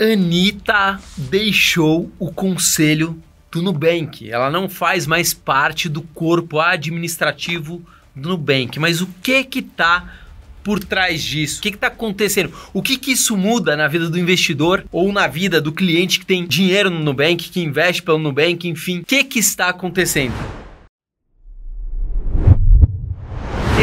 Anitta deixou o conselho do Nubank. Ela não faz mais parte do corpo administrativo do Nubank. Mas o que que tá por trás disso? O que está acontecendo? O que, que isso muda na vida do investidor ou na vida do cliente que tem dinheiro no Nubank, que investe pelo Nubank, enfim? O que, que está acontecendo?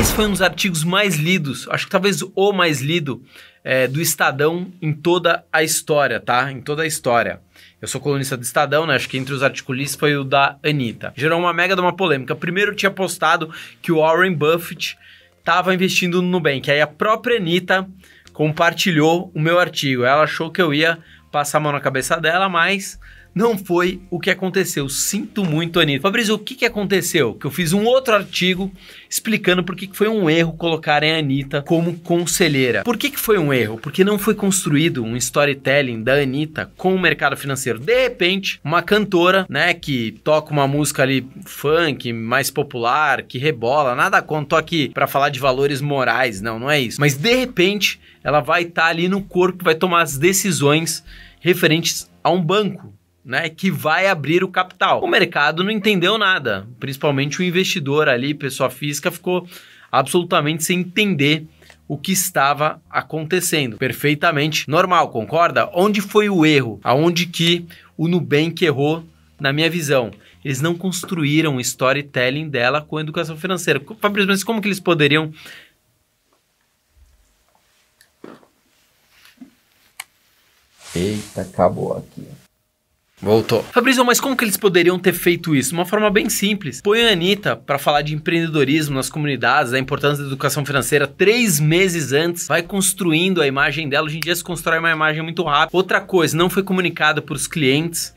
Esse foi um dos artigos mais lidos, acho que talvez o mais lido é, do Estadão em toda a história, tá? Em toda a história. Eu sou colunista do Estadão, né? Acho que entre os articulistas foi o da Anitta. Gerou uma mega de uma polêmica. Primeiro tinha postado que o Warren Buffett estava investindo no Nubank. Aí a própria Anitta compartilhou o meu artigo. Ela achou que eu ia passar a mão na cabeça dela, mas não foi o que aconteceu. Sinto muito, Anitta. Fabrício, o que, que aconteceu? Que eu fiz um outro artigo explicando por que, que foi um erro colocarem a Anitta como conselheira. Por que, que foi um erro? Porque não foi construído um storytelling da Anitta com o mercado financeiro. De repente, uma cantora, né, que toca uma música ali funk, mais popular, que rebola, nada contra, tô aqui para falar de valores morais, não, não é isso. Mas de repente, ela vai estar tá ali no corpo, vai tomar as decisões referentes a um banco né, que vai abrir o capital. O mercado não entendeu nada, principalmente o investidor ali, pessoa física, ficou absolutamente sem entender o que estava acontecendo. Perfeitamente normal, concorda? Onde foi o erro? Aonde que o Nubank errou na minha visão? Eles não construíram o storytelling dela com a educação financeira. Fabrício, mas como que eles poderiam Eita, acabou aqui. Voltou. Fabrício, mas como que eles poderiam ter feito isso? Uma forma bem simples. Põe a Anitta para falar de empreendedorismo nas comunidades, a importância da educação financeira três meses antes. Vai construindo a imagem dela. Hoje em dia se constrói uma imagem muito rápida. Outra coisa, não foi comunicada para os clientes.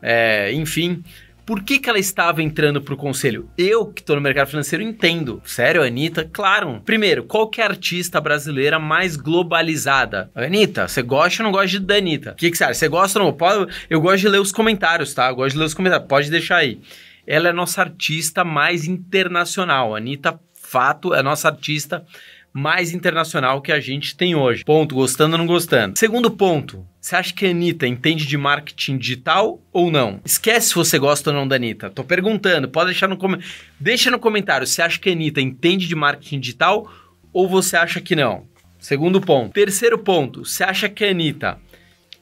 É, enfim, por que, que ela estava entrando pro conselho? Eu, que tô no mercado financeiro, entendo. Sério, Anitta? Claro. Primeiro, qual que é a artista brasileira mais globalizada? Anitta, você gosta ou não gosta da Anitta? O que, que você acha? Você gosta ou não? Pode... Eu gosto de ler os comentários, tá? Eu gosto de ler os comentários. Pode deixar aí. Ela é nossa artista mais internacional. Anitta, fato, é nossa artista mais internacional que a gente tem hoje. Ponto, gostando ou não gostando. Segundo ponto, você acha que a Anitta entende de marketing digital ou não? Esquece se você gosta ou não da Anitta. Tô perguntando, pode deixar no comentário. Deixa no comentário se acha que a Anitta entende de marketing digital ou você acha que não. Segundo ponto. Terceiro ponto, você acha que a Anitta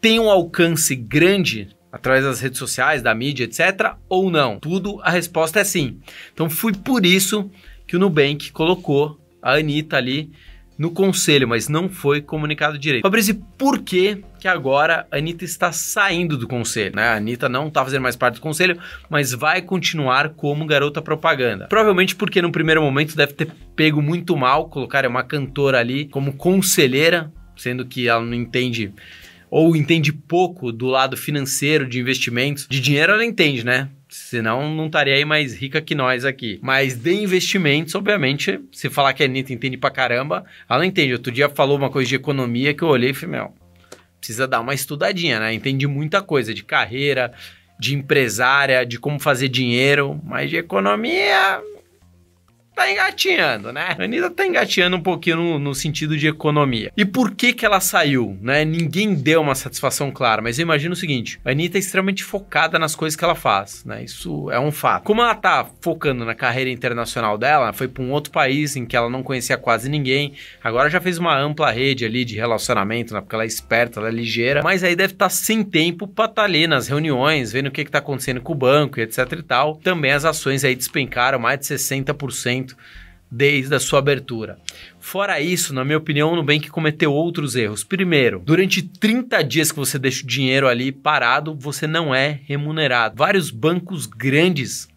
tem um alcance grande através das redes sociais, da mídia, etc. ou não? Tudo a resposta é sim. Então foi por isso que o Nubank colocou a Anitta ali no conselho, mas não foi comunicado direito. Fabrício, por que que agora a Anitta está saindo do conselho, né? A Anitta não está fazendo mais parte do conselho, mas vai continuar como garota propaganda. Provavelmente porque no primeiro momento deve ter pego muito mal colocar uma cantora ali como conselheira, sendo que ela não entende ou entende pouco do lado financeiro de investimentos. De dinheiro ela entende, né? Senão não estaria aí mais rica que nós aqui. Mas de investimentos, obviamente, se falar que a Anitta entende pra caramba, ela não entende. Outro dia falou uma coisa de economia que eu olhei e falei, meu, precisa dar uma estudadinha, né? Entende muita coisa de carreira, de empresária, de como fazer dinheiro, mas de economia tá engatinhando, né? A Anitta tá engatinhando um pouquinho no, no, sentido de economia. E por que que ela saiu, né? Ninguém deu uma satisfação clara, mas eu imagino o seguinte, a Anitta é extremamente focada nas coisas que ela faz, né? Isso é um fato. Como ela tá focando na carreira internacional dela, foi para um outro país em que ela não conhecia quase ninguém, agora já fez uma ampla rede ali de relacionamento, né? Porque ela é esperta, ela é ligeira, mas aí deve estar tá sem tempo pra tá ali nas reuniões, vendo o que que tá acontecendo com o banco e etc e tal. Também as ações aí despencaram mais de 60% desde a sua abertura. Fora isso, na minha opinião, o Nubank cometeu outros erros. Primeiro, durante 30 dias que você deixa o dinheiro ali parado, você não é remunerado. Vários bancos grandes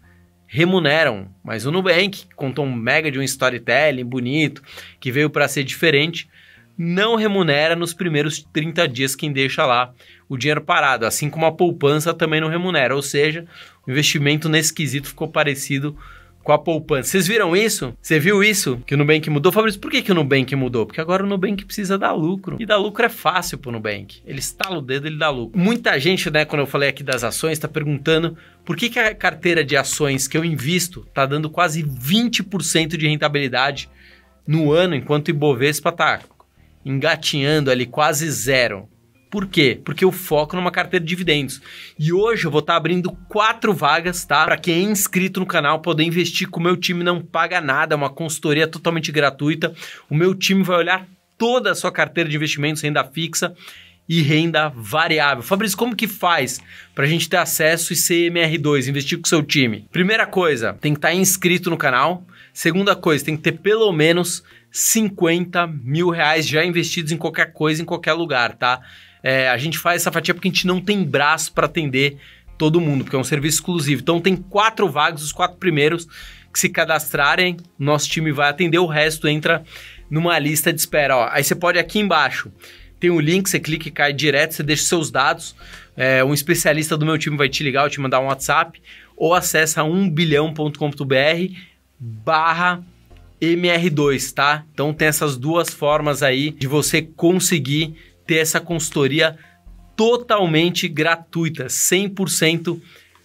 remuneram, mas o Nubank, que contou um mega de um storytelling bonito, que veio para ser diferente, não remunera nos primeiros 30 dias quem deixa lá o dinheiro parado, assim como a poupança também não remunera, ou seja, o investimento nesse quesito ficou parecido com a poupança. Vocês viram isso? Você viu isso? Que o Nubank mudou? Fabrício, por que, que o Nubank mudou? Porque agora o Nubank precisa dar lucro. E dar lucro é fácil pro Nubank. Ele estala o dedo, ele dá lucro. Muita gente, né, quando eu falei aqui das ações, tá perguntando por que, que a carteira de ações que eu invisto tá dando quase 20% de rentabilidade no ano, enquanto o Ibovespa tá engatinhando ali quase zero. Por quê? Porque eu foco numa carteira de dividendos. E hoje eu vou estar tá abrindo quatro vagas, tá? Para quem é inscrito no canal poder investir com o meu time, não paga nada, é uma consultoria totalmente gratuita. O meu time vai olhar toda a sua carteira de investimentos, renda fixa e renda variável. Fabrício, como que faz para a gente ter acesso e ser MR2, investir com o seu time? Primeira coisa, tem que estar tá inscrito no canal. Segunda coisa, tem que ter pelo menos 50 mil reais já investidos em qualquer coisa, em qualquer lugar, tá? É, a gente faz essa fatia porque a gente não tem braço para atender todo mundo, porque é um serviço exclusivo. Então tem quatro vagas, os quatro primeiros que se cadastrarem, nosso time vai atender, o resto entra numa lista de espera. Ó, aí você pode aqui embaixo. Tem um link, você clica e cai direto, você deixa seus dados. É, um especialista do meu time vai te ligar, eu te mandar um WhatsApp. Ou acessa 1bilhão.com.br barra MR2, tá? Então tem essas duas formas aí de você conseguir ter essa consultoria totalmente gratuita, 100%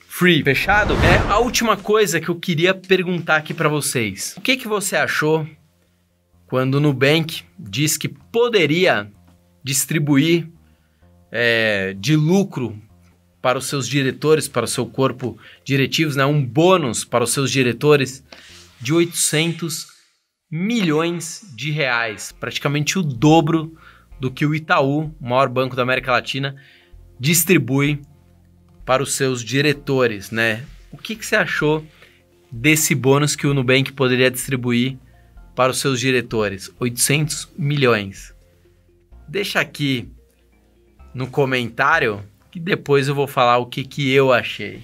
free. Fechado? É a última coisa que eu queria perguntar aqui para vocês. O que, que você achou quando o Nubank diz que poderia distribuir é, de lucro para os seus diretores, para o seu corpo diretivos, né? um bônus para os seus diretores de 800 milhões de reais, praticamente o dobro do que o Itaú, o maior banco da América Latina, distribui para os seus diretores, né? O que, que você achou desse bônus que o Nubank poderia distribuir para os seus diretores? 800 milhões. Deixa aqui no comentário que depois eu vou falar o que, que eu achei.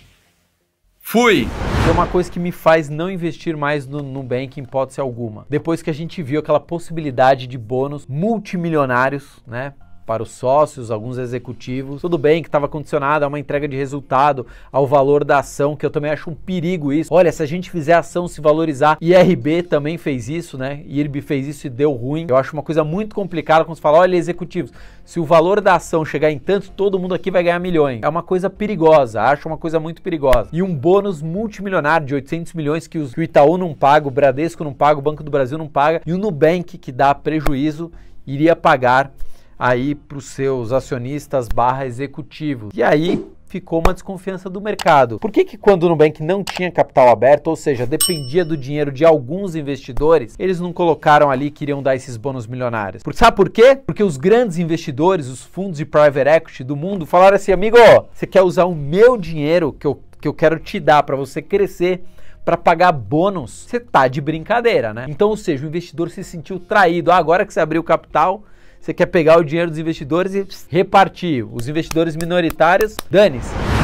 Fui! é uma coisa que me faz não investir mais no Nubank em hipótese alguma. Depois que a gente viu aquela possibilidade de bônus multimilionários, né? para os sócios, alguns executivos. Tudo bem que estava condicionado a uma entrega de resultado, ao valor da ação, que eu também acho um perigo isso. Olha, se a gente fizer a ação se valorizar, IRB também fez isso, né? IRB fez isso e deu ruim. Eu acho uma coisa muito complicada quando se fala, olha, executivos, se o valor da ação chegar em tanto, todo mundo aqui vai ganhar milhões. É uma coisa perigosa, acho uma coisa muito perigosa. E um bônus multimilionário de 800 milhões que, os, que o Itaú não paga, o Bradesco não paga, o Banco do Brasil não paga e o Nubank, que dá prejuízo, iria pagar aí para os seus acionistas barra executivos. E aí ficou uma desconfiança do mercado. Por que, que quando o Nubank não tinha capital aberto, ou seja, dependia do dinheiro de alguns investidores, eles não colocaram ali que iriam dar esses bônus milionários? sabe por quê? Porque os grandes investidores, os fundos de private equity do mundo falaram assim, amigo, você quer usar o meu dinheiro que eu, que eu quero te dar para você crescer, para pagar bônus, você tá de brincadeira, né? Então, ou seja, o investidor se sentiu traído. Ah, agora que você abriu o capital, você quer pegar o dinheiro dos investidores e repartir. Os investidores minoritários, dane-se.